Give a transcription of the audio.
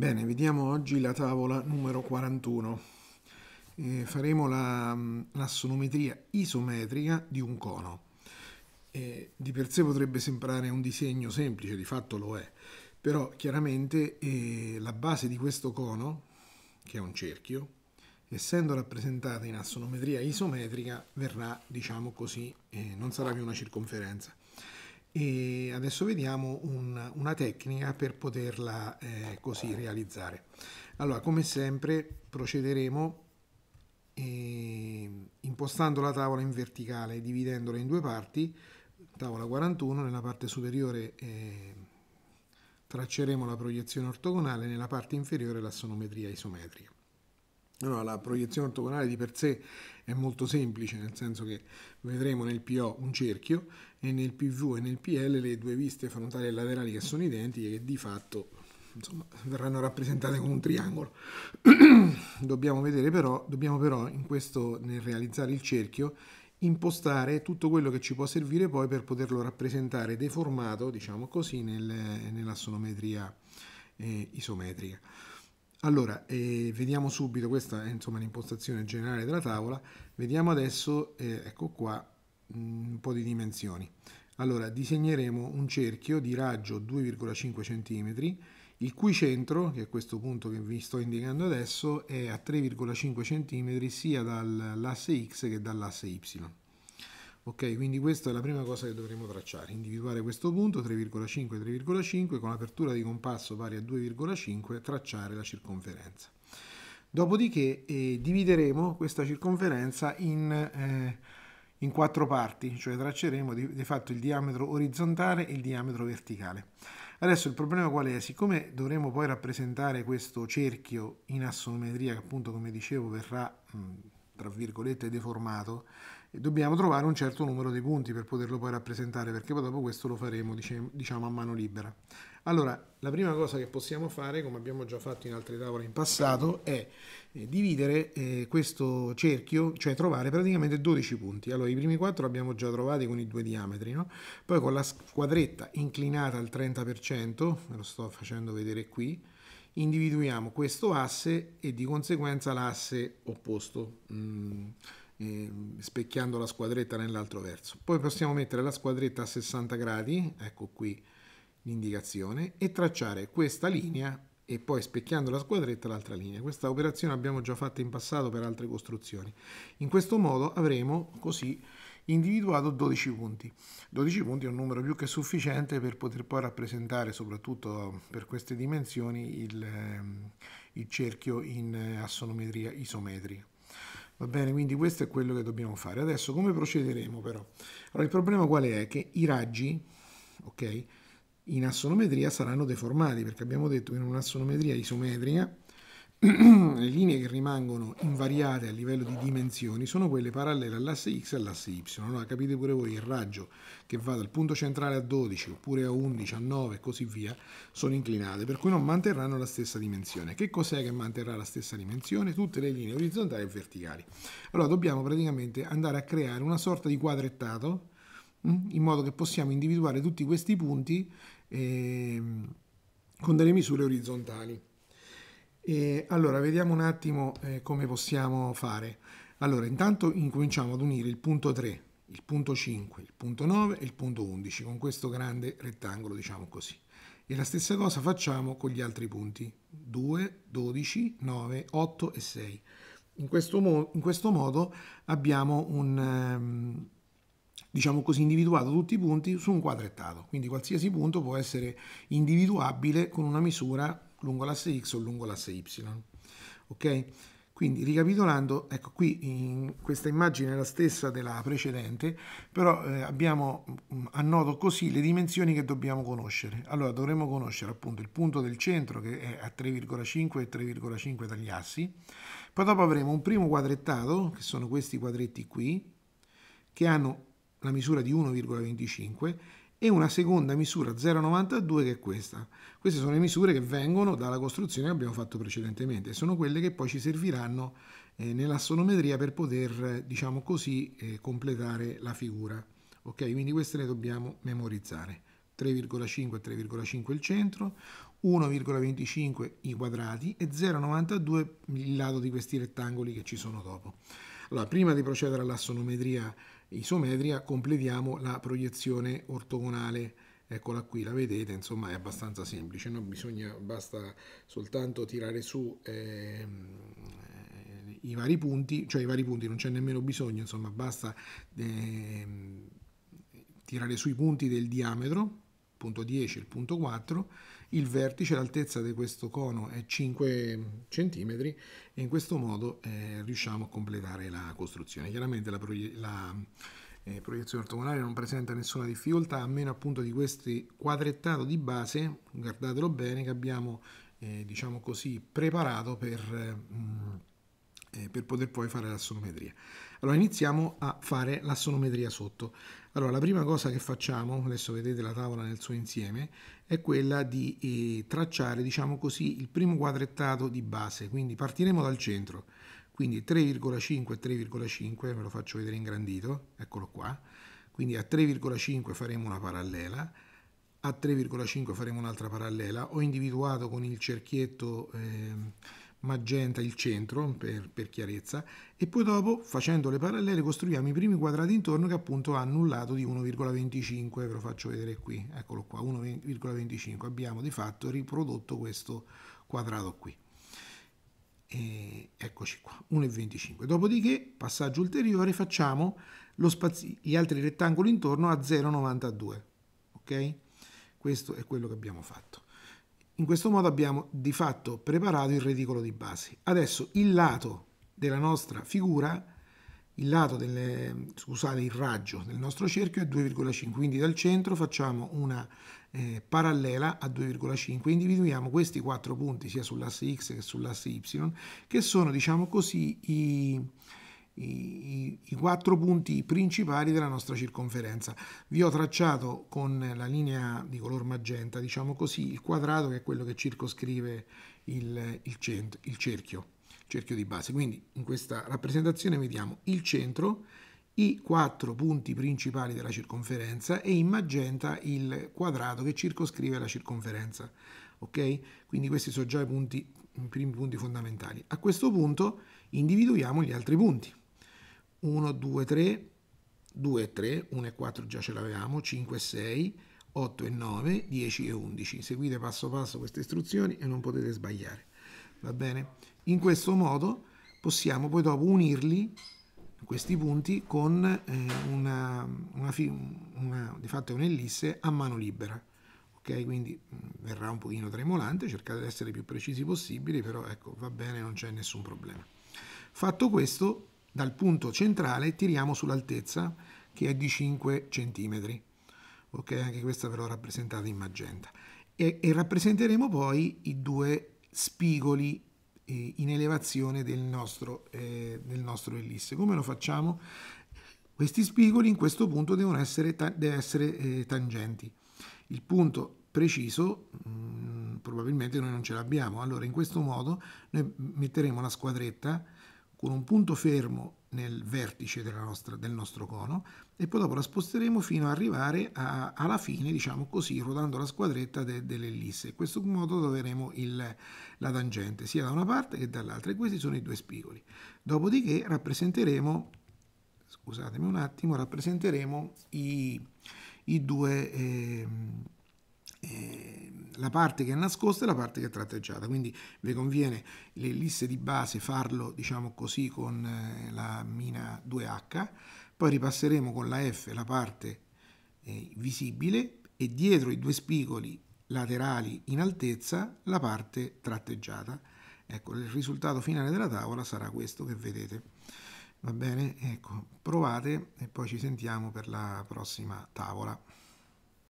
Bene, vediamo oggi la tavola numero 41. Eh, faremo mm, l'assonometria isometrica di un cono. Eh, di per sé potrebbe sembrare un disegno semplice, di fatto lo è, però chiaramente eh, la base di questo cono, che è un cerchio, essendo rappresentata in assonometria isometrica, verrà, diciamo così, eh, non sarà più una circonferenza, e adesso vediamo un, una tecnica per poterla eh, così realizzare. Allora, come sempre, procederemo eh, impostando la tavola in verticale, dividendola in due parti, tavola 41, nella parte superiore eh, tracceremo la proiezione ortogonale, nella parte inferiore l'assonometria isometrica. No, la proiezione ortogonale di per sé è molto semplice, nel senso che vedremo nel PO un cerchio e nel PV e nel PL le due viste frontali e laterali che sono identiche che di fatto insomma, verranno rappresentate come un triangolo. dobbiamo, però, dobbiamo però questo, nel realizzare il cerchio impostare tutto quello che ci può servire poi per poterlo rappresentare deformato, diciamo così, nel, nell'assonometria eh, isometrica. Allora, eh, vediamo subito, questa è insomma l'impostazione generale della tavola, vediamo adesso, eh, ecco qua, mm, un po' di dimensioni. Allora, disegneremo un cerchio di raggio 2,5 cm, il cui centro, che è questo punto che vi sto indicando adesso, è a 3,5 cm sia dall'asse X che dall'asse Y. Ok, quindi questa è la prima cosa che dovremo tracciare, individuare questo punto 3,5 3,5 con apertura di compasso pari a 2,5 tracciare la circonferenza. Dopodiché eh, divideremo questa circonferenza in, eh, in quattro parti, cioè tracceremo di, di fatto il diametro orizzontale e il diametro verticale. Adesso il problema qual è? Siccome dovremo poi rappresentare questo cerchio in assonometria, che appunto come dicevo verrà mh, tra virgolette deformato, dobbiamo trovare un certo numero di punti per poterlo poi rappresentare, perché poi dopo questo lo faremo diciamo a mano libera. Allora, la prima cosa che possiamo fare, come abbiamo già fatto in altre tavole in passato, è eh, dividere eh, questo cerchio, cioè trovare praticamente 12 punti. Allora, i primi 4 li abbiamo già trovati con i due diametri, no? Poi con la squadretta inclinata al 30%, ve lo sto facendo vedere qui, individuiamo questo asse e di conseguenza l'asse opposto. Mm eh, specchiando la squadretta nell'altro verso. Poi possiamo mettere la squadretta a 60 gradi, ecco qui l'indicazione, e tracciare questa linea e poi specchiando la squadretta l'altra linea. Questa operazione abbiamo già fatta in passato per altre costruzioni. In questo modo avremo così individuato 12 punti. 12 punti è un numero più che sufficiente per poter poi rappresentare, soprattutto per queste dimensioni, il, ehm, il cerchio in assonometria isometrica. Va bene, quindi questo è quello che dobbiamo fare. Adesso come procederemo però? Allora, il problema qual è? Che i raggi, ok, in assonometria saranno deformati, perché abbiamo detto che in un'assonometria isometrica le linee che rimangono invariate a livello di dimensioni sono quelle parallele all'asse x e all'asse y. Allora capite pure voi il raggio che va dal punto centrale a 12 oppure a 11, a 9 e così via sono inclinate, per cui non manterranno la stessa dimensione. Che cos'è che manterrà la stessa dimensione? Tutte le linee orizzontali e verticali. Allora dobbiamo praticamente andare a creare una sorta di quadrettato mm, in modo che possiamo individuare tutti questi punti eh, con delle misure orizzontali. E allora, vediamo un attimo eh, come possiamo fare. Allora, intanto incominciamo ad unire il punto 3, il punto 5, il punto 9 e il punto 11 con questo grande rettangolo, diciamo così. E la stessa cosa facciamo con gli altri punti, 2, 12, 9, 8 e 6. In questo, mo in questo modo abbiamo un, ehm, diciamo così, individuato tutti i punti su un quadrettato, quindi qualsiasi punto può essere individuabile con una misura lungo l'asse x o lungo l'asse y. Ok? Quindi ricapitolando, ecco qui in questa immagine è la stessa della precedente, però eh, abbiamo mm, a così le dimensioni che dobbiamo conoscere. Allora dovremmo conoscere appunto il punto del centro che è a 3,5 e 3,5 dagli assi, poi dopo avremo un primo quadrettato, che sono questi quadretti qui, che hanno la misura di 1,25 e una seconda misura 0,92 che è questa. Queste sono le misure che vengono dalla costruzione che abbiamo fatto precedentemente, sono quelle che poi ci serviranno eh, nell'assonometria per poter, eh, diciamo così, eh, completare la figura. Ok, quindi queste le dobbiamo memorizzare. 3,5 e 3,5 il centro, 1,25 i quadrati e 0,92 il lato di questi rettangoli che ci sono dopo. Allora, prima di procedere all'assonometria isometria completiamo la proiezione ortogonale eccola qui la vedete insomma è abbastanza semplice no? Bisogna, basta soltanto tirare su eh, i vari punti cioè i vari punti non c'è nemmeno bisogno insomma basta eh, tirare su i punti del diametro punto 10 il punto 4 il vertice, l'altezza di questo cono è 5 cm e in questo modo eh, riusciamo a completare la costruzione. Chiaramente la, proie la eh, proiezione ortogonale non presenta nessuna difficoltà a meno appunto di questo quadrettato di base, guardatelo bene, che abbiamo eh, diciamo così preparato per, mh, mm, eh, per poter poi fare la allora iniziamo a fare la sonometria sotto. Allora, la prima cosa che facciamo, adesso vedete la tavola nel suo insieme, è quella di eh, tracciare, diciamo così, il primo quadrettato di base, quindi partiremo dal centro, quindi 3,5 e 3,5, ve lo faccio vedere ingrandito, eccolo qua, quindi a 3,5 faremo una parallela, a 3,5 faremo un'altra parallela, ho individuato con il cerchietto... Eh, magenta il centro per, per, chiarezza e poi dopo facendo le parallele costruiamo i primi quadrati intorno che appunto hanno un lato di 1,25 ve lo faccio vedere qui eccolo qua 1,25 abbiamo di fatto riprodotto questo quadrato qui e eccoci qua 1,25 dopodiché passaggio ulteriore facciamo gli altri rettangoli intorno a 0,92 ok questo è quello che abbiamo fatto in questo modo abbiamo di fatto preparato il reticolo di base. Adesso il lato della nostra figura, il lato delle, scusate, il raggio del nostro cerchio è 2,5, quindi dal centro facciamo una eh, parallela a 2,5, individuiamo questi quattro punti sia sull'asse X che sull'asse Y, che sono diciamo così i i, i, quattro punti principali della nostra circonferenza. Vi ho tracciato con la linea di color magenta, diciamo così, il quadrato che è quello che circoscrive il, il, centro, il cerchio, cerchio di base. Quindi in questa rappresentazione vediamo il centro, i quattro punti principali della circonferenza e in magenta il quadrato che circoscrive la circonferenza. Okay? Quindi questi sono già i, punti, i primi punti fondamentali. A questo punto individuiamo gli altri punti. 1, 2, 3, 2 e 3, 1 e 4 già ce l'avevamo, 5 e 6, 8 e 9, 10 e 11. Seguite passo passo queste istruzioni e non potete sbagliare. Va bene? In questo modo possiamo poi dopo unirli questi punti con eh, una, una, una, di fatto un'ellisse a mano libera. Ok, quindi mm, verrà un pochino tremolante, cercate di essere più precisi possibili, però ecco, va bene, non c'è nessun problema. Fatto questo, dal punto centrale tiriamo sull'altezza che è di 5 cm. Ok, anche questa ve l'ho rappresentata in magenta. E, e, rappresenteremo poi i due spigoli eh, in elevazione del nostro, eh, del nostro ellisse. Come lo facciamo? Questi spigoli in questo punto devono essere, ta essere eh, tangenti. Il punto preciso mh, mm, probabilmente noi non ce l'abbiamo. Allora in questo modo noi metteremo la squadretta con un punto fermo nel vertice nostra, del nostro cono e poi dopo la sposteremo fino ad arrivare a, alla fine, diciamo così, rodando la squadretta de, dell'ellisse. In questo modo troveremo il, la tangente sia da una parte che dall'altra e questi sono i due spigoli. Dopodiché rappresenteremo, scusatemi un attimo, rappresenteremo i, i due... Ehm, eh, eh, la parte che è nascosta e la parte che è tratteggiata, quindi vi conviene le liste di base farlo diciamo così con eh, la mina 2H, poi ripasseremo con la F la parte eh, visibile e dietro i due spigoli laterali in altezza la parte tratteggiata. Ecco, il risultato finale della tavola sarà questo che vedete. Va bene? Ecco, provate e poi ci sentiamo per la prossima tavola.